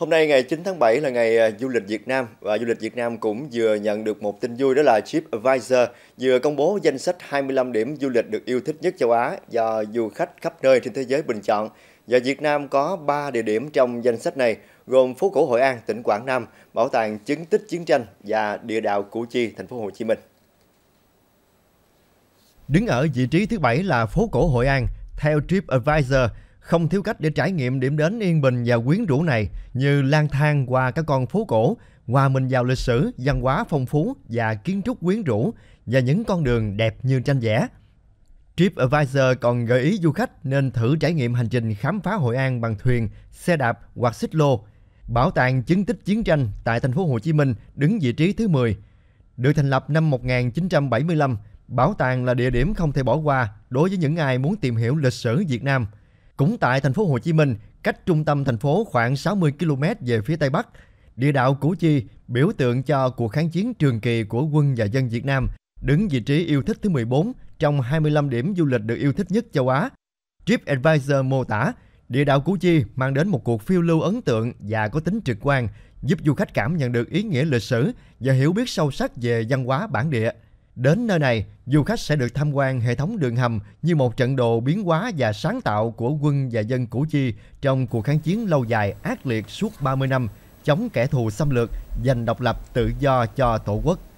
Hôm nay ngày 9 tháng 7 là ngày à, du lịch Việt Nam và du lịch Việt Nam cũng vừa nhận được một tin vui đó là TripAdvisor vừa công bố danh sách 25 điểm du lịch được yêu thích nhất châu Á do du khách khắp nơi trên thế giới bình chọn. Và Việt Nam có 3 địa điểm trong danh sách này gồm phố cổ Hội An, tỉnh Quảng Nam, bảo tàng chứng tích chiến tranh và địa đạo Củ Chi, thành phố Hồ Chí Minh. Đứng ở vị trí thứ bảy là phố cổ Hội An. Theo TripAdvisor, không thiếu cách để trải nghiệm điểm đến yên bình và quyến rũ này như lang thang qua các con phố cổ, hòa mình vào lịch sử, văn hóa phong phú và kiến trúc quyến rũ và những con đường đẹp như tranh vẽ. TripAdvisor còn gợi ý du khách nên thử trải nghiệm hành trình khám phá Hội An bằng thuyền, xe đạp hoặc xích lô. Bảo tàng chứng tích chiến tranh tại thành phố Hồ Chí Minh đứng vị trí thứ 10. Được thành lập năm 1975, bảo tàng là địa điểm không thể bỏ qua đối với những ai muốn tìm hiểu lịch sử Việt Nam – cũng tại thành phố Hồ Chí Minh, cách trung tâm thành phố khoảng 60 km về phía Tây Bắc, địa đạo Củ Chi biểu tượng cho cuộc kháng chiến trường kỳ của quân và dân Việt Nam, đứng vị trí yêu thích thứ 14 trong 25 điểm du lịch được yêu thích nhất châu Á. TripAdvisor mô tả, địa đạo Củ Chi mang đến một cuộc phiêu lưu ấn tượng và có tính trực quan, giúp du khách cảm nhận được ý nghĩa lịch sử và hiểu biết sâu sắc về văn hóa bản địa. Đến nơi này, du khách sẽ được tham quan hệ thống đường hầm như một trận đồ biến hóa và sáng tạo của quân và dân Củ Chi trong cuộc kháng chiến lâu dài ác liệt suốt 30 năm chống kẻ thù xâm lược, giành độc lập tự do cho Tổ quốc.